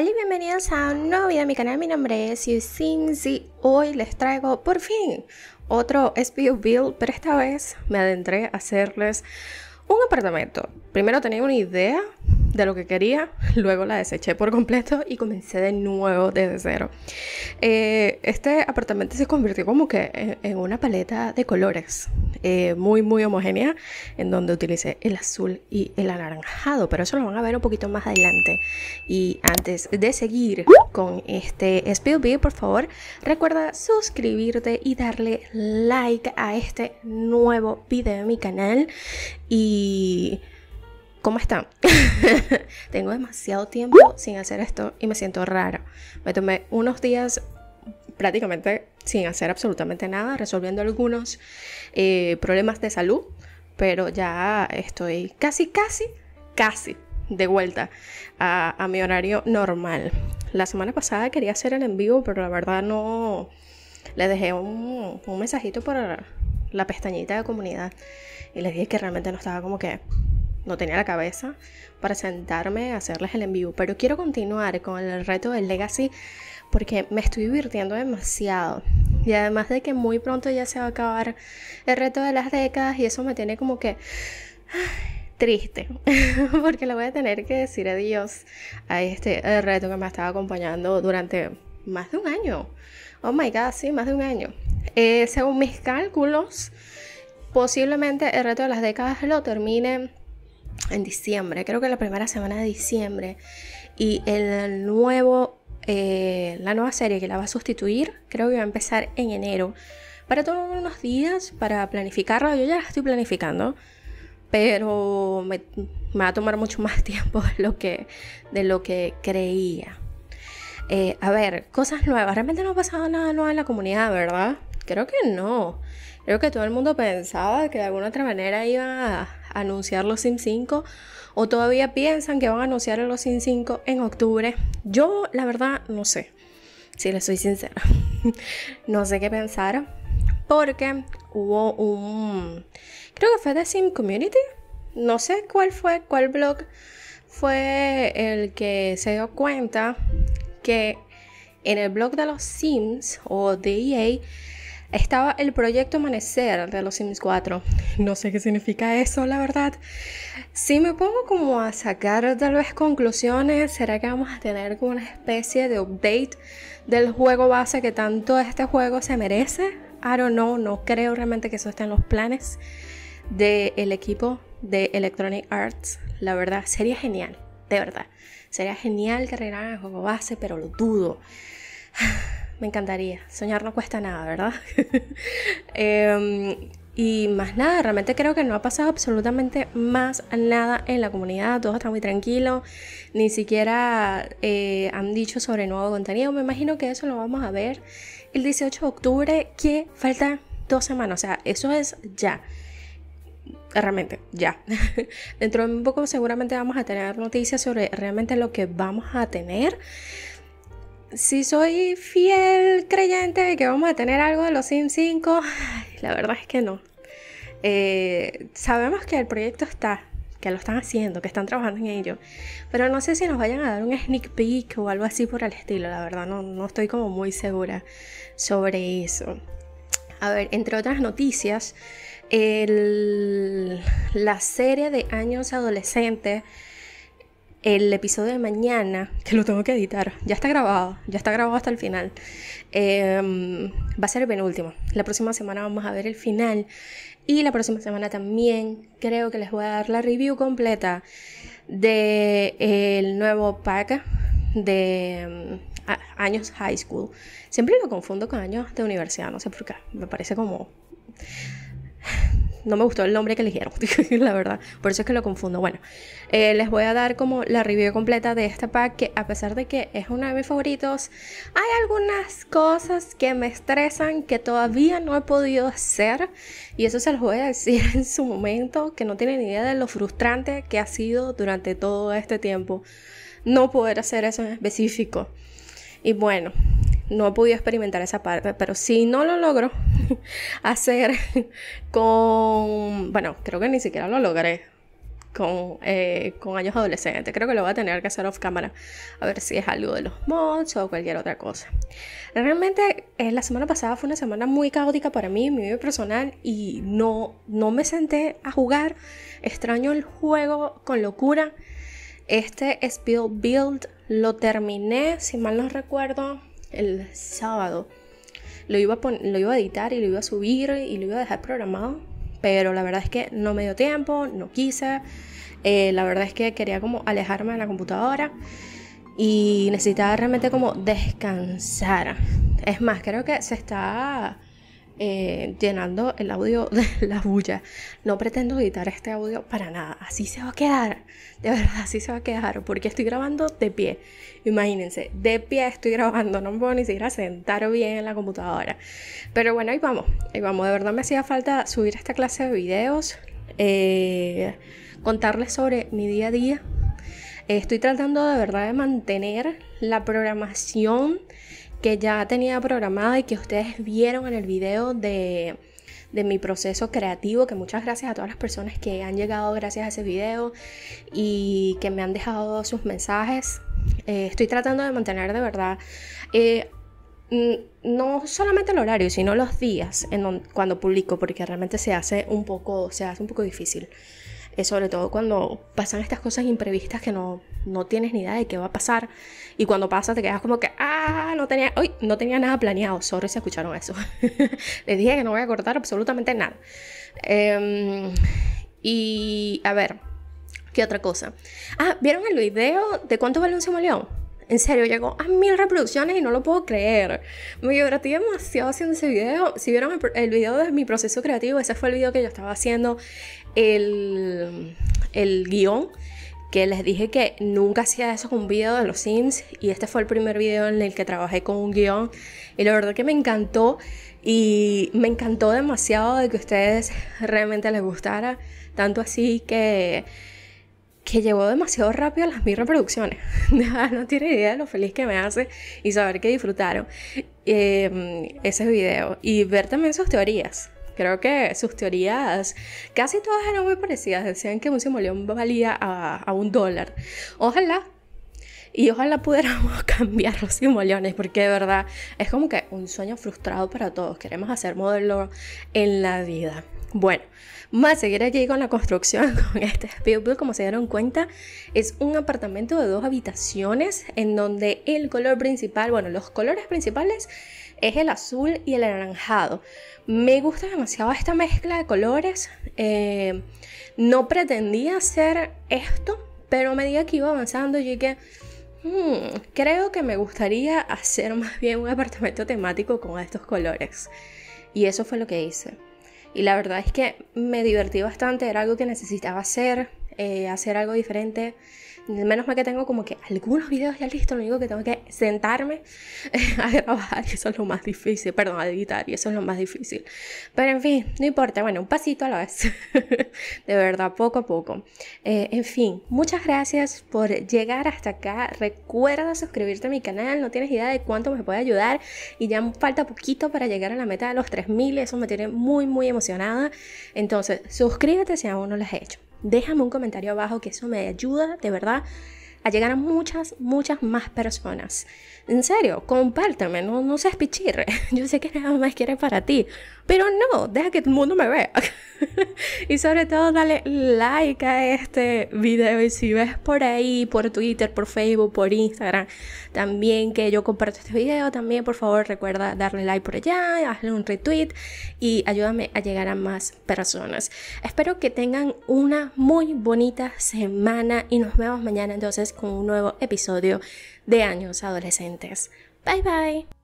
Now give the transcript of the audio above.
Hola y bienvenidos a un nuevo video de mi canal, mi nombre es Y Hoy les traigo por fin otro SPU build, pero esta vez me adentré a hacerles un apartamento. Primero tenía una idea de lo que quería, luego la deseché por completo y comencé de nuevo desde cero. Eh, este apartamento se convirtió como que en, una paleta de colores eh, muy, muy homogénea, en donde utilicé el azul y el anaranjado, pero eso lo van a ver un poquito más adelante. Y antes de seguir con este Speed por favor, recuerda suscribirte y darle like a este nuevo video de mi canal. Y... ¿Cómo están? Tengo demasiado tiempo sin hacer esto y me siento rara. Me tomé unos días prácticamente sin hacer absolutamente nada, resolviendo algunos eh, problemas de salud, pero ya estoy casi, casi, casi de vuelta a, mi horario normal. La semana pasada quería hacer el en vivo, pero la verdad no... Le dejé un, un mensajito para la pestañita de comunidad y les dije que realmente no estaba como que no tenía la cabeza para sentarme a hacerles el envío. Pero quiero continuar con el reto del Legacy porque me estoy divirtiendo demasiado. Y además de que muy pronto ya se va a acabar el reto de las décadas y eso me tiene como que ah, triste porque le voy a tener que decir adiós a este reto que me estaba acompañando durante más de un año. Oh my god, sí, más de un año. Eh, según mis cálculos, posiblemente el reto de las décadas lo termine en diciembre, creo que la primera semana de diciembre. Y el nuevo, eh, la nueva serie que la va a sustituir, creo que va a empezar en enero. Para tomar unos días para planificarlo, yo ya la estoy planificando, pero me, va a tomar mucho más tiempo de lo que, de lo que creía. Eh, a ver, cosas nuevas. Realmente no ha pasado nada nuevo en la comunidad, ¿verdad? Creo que no. Creo que todo el mundo pensaba que de alguna otra manera iban a anunciar los Sims 5 o todavía piensan que van a anunciar los Sims 5 en octubre. Yo la verdad no sé, si les soy sincera. no sé qué pensar porque hubo un... Creo que fue de Sim Community. No sé cuál fue, cuál blog fue el que se dio cuenta que en el blog de los Sims o de EA estaba el proyecto Amanecer de los Sims 4. No sé qué significa eso, la verdad. Si me pongo como a sacar tal vez conclusiones, ¿será que vamos a tener como una especie de update del juego base que tanto este juego se merece? I don't know, no creo realmente que eso esté en los planes del equipo de Electronic Arts. La verdad, sería genial, de verdad. Sería genial que arreglaran el juego base, pero lo dudo. Me encantaría. Soñar no cuesta nada, ¿verdad? Em, y más nada, realmente creo que no ha pasado absolutamente más nada en la comunidad, todo está muy tranquilo, ni siquiera eh, han dicho sobre nuevo contenido, me imagino que eso lo vamos a ver el 18 de octubre, que falta dos semanas, o sea, eso es ya, realmente ya. Dentro de un poco seguramente vamos a tener noticias sobre realmente lo que vamos a tener si soy fiel creyente de que vamos a tener algo de los Sims 5, la verdad es que no. Eh, sabemos que el proyecto está, que lo están haciendo, que están trabajando en ello, pero no sé si nos vayan a dar un sneak peek o algo así por el estilo, la verdad no, no estoy como muy segura sobre eso. A ver, entre otras noticias, la serie de años adolescentes el episodio de mañana, que lo tengo que editar, ya está grabado, ya está grabado hasta el final, em, va a ser el penúltimo. La próxima semana vamos a ver el final y la próxima semana también creo que les voy a dar la review completa del El nuevo pack de em, años high school. Siempre lo confundo con años de universidad, no sé por qué, me parece como no me gustó el nombre que eligieron, la verdad. Por eso es que lo confundo. Bueno, eh, les voy a dar como la review completa de este pack, que a pesar de que es uno de mis favoritos, hay algunas cosas que me estresan que todavía no he podido hacer. Y eso se los voy a decir en su momento, que no tienen idea de lo frustrante que ha sido durante todo este tiempo no poder hacer eso en específico. Y bueno, no he podido experimentar esa parte, pero si no lo logro hacer con, bueno, creo que ni siquiera lo logré eh, con, años adolescentes, creo que lo voy a tener que hacer off camera a ver si es algo de los mods o cualquier otra cosa. Realmente eh, la semana pasada fue una semana muy caótica para mí, mi vida personal, y no, no me senté a jugar, extraño el juego con locura. Este Spill Build lo terminé, si mal no recuerdo, el sábado. Lo iba, a lo iba a editar y lo iba a subir y lo iba a dejar programado, pero la verdad es que no me dio tiempo, no quise. Eh, la verdad es que quería como alejarme de la computadora y necesitaba realmente como descansar. Es más, creo que se está eh, llenando el audio de la bulla. No pretendo editar este audio para nada. Así se va a quedar. De verdad, así se va a quedar. Porque estoy grabando de pie. Imagínense, de pie estoy grabando. No me puedo ni siquiera sentar bien en la computadora. Pero bueno, ahí vamos. Ahí vamos. De verdad me hacía falta subir esta clase de videos. Eh, contarles sobre mi día a día. estoy tratando de verdad de mantener la programación que ya tenía programada y que ustedes vieron en el video de, de, mi proceso creativo, que muchas gracias a todas las personas que han llegado gracias a ese video y que me han dejado sus mensajes. Eh, estoy tratando de mantener de verdad... Eh, no solamente el horario, sino los días en cuando publico, porque realmente se hace un poco, se hace un poco difícil sobre todo cuando pasan estas cosas imprevistas que no, tienes ni idea de qué va a pasar. Y cuando pasa te quedas como que, ah, no tenía, uy, no tenía nada planeado. Sorry si escucharon eso. Les dije que no voy a cortar absolutamente nada. Em, y a ver, ¿qué otra cosa? Ah, ¿vieron el video de cuánto vale un simoleón? En serio, llegó a mil reproducciones y no lo puedo creer. Me divertí demasiado haciendo ese video. Si vieron el, video de mi proceso creativo, ese fue el video que yo estaba haciendo, el, el guión que les dije que nunca hacía eso con un video de los Sims y este fue el primer video en el que trabajé con un guión y la verdad que me encantó y me encantó demasiado de que a ustedes realmente les gustara, tanto así que que llevó demasiado rápido a las mil reproducciones. no tiene idea de lo feliz que me hace y saber que disfrutaron em, ese video y ver también sus teorías. Creo que sus teorías, casi todas eran muy parecidas. Decían que un simoleón valía a, a un dólar. Ojalá y ojalá pudiéramos cambiar los simoleones, porque de verdad es como que un sueño frustrado para todos. Queremos hacer modelo en la vida. Bueno, más a seguir aquí con la construcción, con este como se dieron cuenta, es un apartamento de dos habitaciones en donde el color principal, bueno, los colores principales es el azul y el anaranjado. Me gusta demasiado esta mezcla de colores, eh, no pretendía hacer esto, pero a medida que iba avanzando, yo que hmm, creo que me gustaría hacer más bien un apartamento temático con estos colores. Y eso fue lo que hice. Y la verdad es que me divertí bastante, era algo que necesitaba hacer, eh, hacer algo diferente menos mal que tengo como que algunos videos ya listos, lo único que tengo que sentarme a grabar, y eso es lo más difícil, perdón, a editar, y eso es lo más difícil. Pero en fin, no importa, bueno, un pasito a la vez, de verdad, poco a poco. Eh, en fin, muchas gracias por llegar hasta acá, recuerda suscribirte a mi canal, no tienes idea de cuánto me puede ayudar, y ya falta poquito para llegar a la meta de los 3000, eso me tiene muy, muy emocionada. Entonces, suscríbete si aún no lo has hecho déjame un comentario abajo que eso me ayuda de verdad a llegar a muchas, muchas más personas. En serio, compárteme, no, no seas pichirre. Yo sé que nada más quiere para ti, pero no, deja que el mundo me vea. y sobre todo, dale like a este video. Y si ves por ahí, por Twitter, por Facebook, por Instagram, también que yo comparto este video, también por favor recuerda darle like por allá, hazle un retweet y ayúdame a llegar a más personas. Espero que tengan una muy bonita semana y nos vemos mañana entonces con un nuevo episodio de Años Adolescentes. Bye bye.